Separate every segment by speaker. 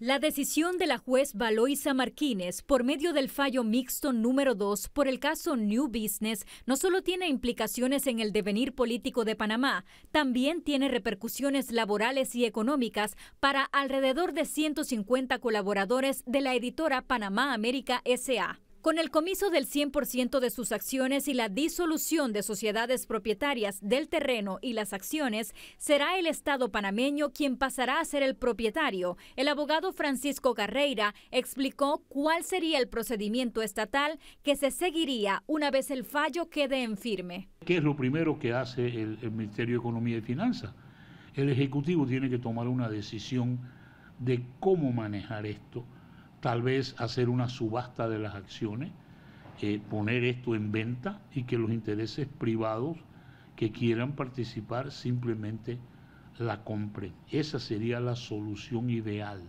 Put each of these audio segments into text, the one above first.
Speaker 1: La decisión de la juez Valoisa Martínez por medio del fallo mixto número 2 por el caso New Business no solo tiene implicaciones en el devenir político de Panamá, también tiene repercusiones laborales y económicas para alrededor de 150 colaboradores de la editora Panamá América SA. Con el comiso del 100% de sus acciones y la disolución de sociedades propietarias del terreno y las acciones, será el Estado panameño quien pasará a ser el propietario. El abogado Francisco Carreira explicó cuál sería el procedimiento estatal que se seguiría una vez el fallo quede en firme.
Speaker 2: ¿Qué es lo primero que hace el, Ministerio de Economía y Finanzas? El Ejecutivo tiene que tomar una decisión de cómo manejar esto tal vez hacer una subasta de las acciones, eh, poner esto en venta y que los intereses privados que quieran participar simplemente la compren. Esa sería la solución ideal.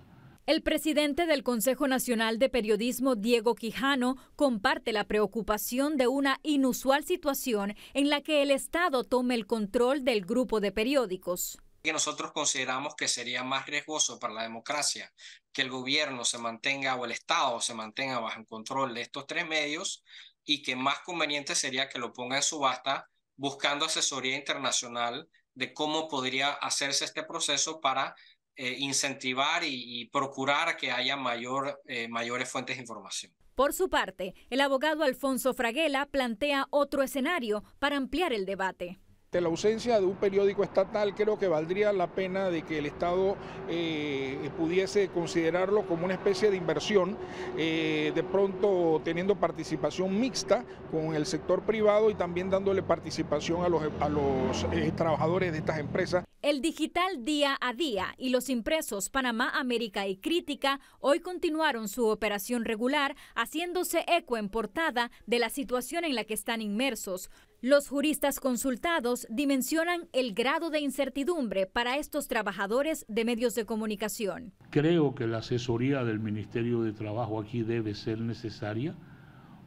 Speaker 1: El presidente del Consejo Nacional de Periodismo, Diego Quijano, comparte la preocupación de una inusual situación en la que el Estado tome el control del grupo de periódicos
Speaker 3: que nosotros consideramos que sería más riesgoso para la democracia que el gobierno se mantenga o el Estado se mantenga bajo el control de estos tres medios y que más conveniente sería que lo ponga en subasta buscando asesoría internacional de cómo podría hacerse este proceso para eh, incentivar y, procurar que haya mayor, eh, mayores fuentes de información.
Speaker 1: Por su parte, el abogado Alfonso Fraguela plantea otro escenario para ampliar el debate
Speaker 3: la
Speaker 4: ausencia de un periódico estatal creo que valdría la pena de que el Estado eh, pudiese considerarlo como una especie de inversión, eh, de pronto teniendo participación mixta con el sector privado y también dándole participación a los, a los eh, trabajadores de estas empresas.
Speaker 1: El digital día a día y los impresos Panamá, América y Crítica hoy continuaron su operación regular, haciéndose eco en portada de la situación en la que están inmersos. Los juristas consultados dimensionan el grado de incertidumbre para estos trabajadores de medios de comunicación.
Speaker 2: Creo que la asesoría del Ministerio de Trabajo aquí debe ser necesaria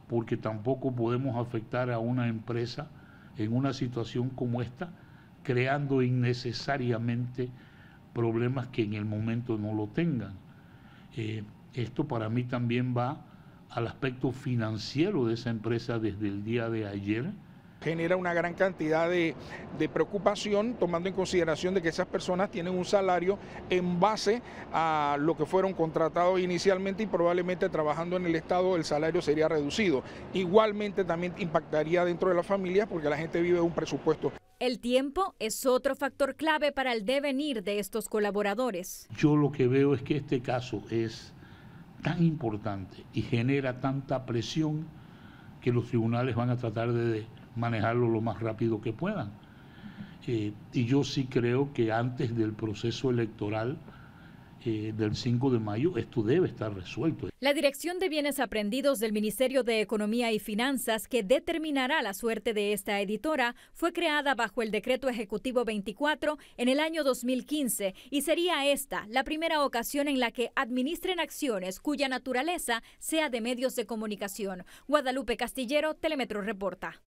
Speaker 2: porque tampoco podemos afectar a una empresa en una situación como esta creando innecesariamente problemas que en el momento no lo tengan. Eh, esto para mí también va al aspecto financiero de esa empresa desde el día de ayer, genera una gran cantidad de, de, preocupación,
Speaker 4: tomando en consideración de que esas personas tienen un salario en base a lo que fueron contratados inicialmente y probablemente trabajando en el Estado el salario sería reducido. Igualmente también impactaría dentro de las familias porque la gente vive un presupuesto.
Speaker 1: El tiempo es otro factor clave para el devenir de estos colaboradores.
Speaker 2: Yo lo que veo es que este caso es tan importante y genera tanta presión que los tribunales van a tratar de manejarlo lo más rápido que puedan. Eh, y yo sí creo que antes del proceso electoral eh, del 5 de mayo, esto debe estar resuelto.
Speaker 1: La Dirección de Bienes Aprendidos del Ministerio de Economía y Finanzas, que determinará la suerte de esta editora, fue creada bajo el Decreto Ejecutivo 24 en el año 2015 y sería esta la primera ocasión en la que administren acciones cuya naturaleza sea de medios de comunicación. Guadalupe Castillero, Telemetro Reporta.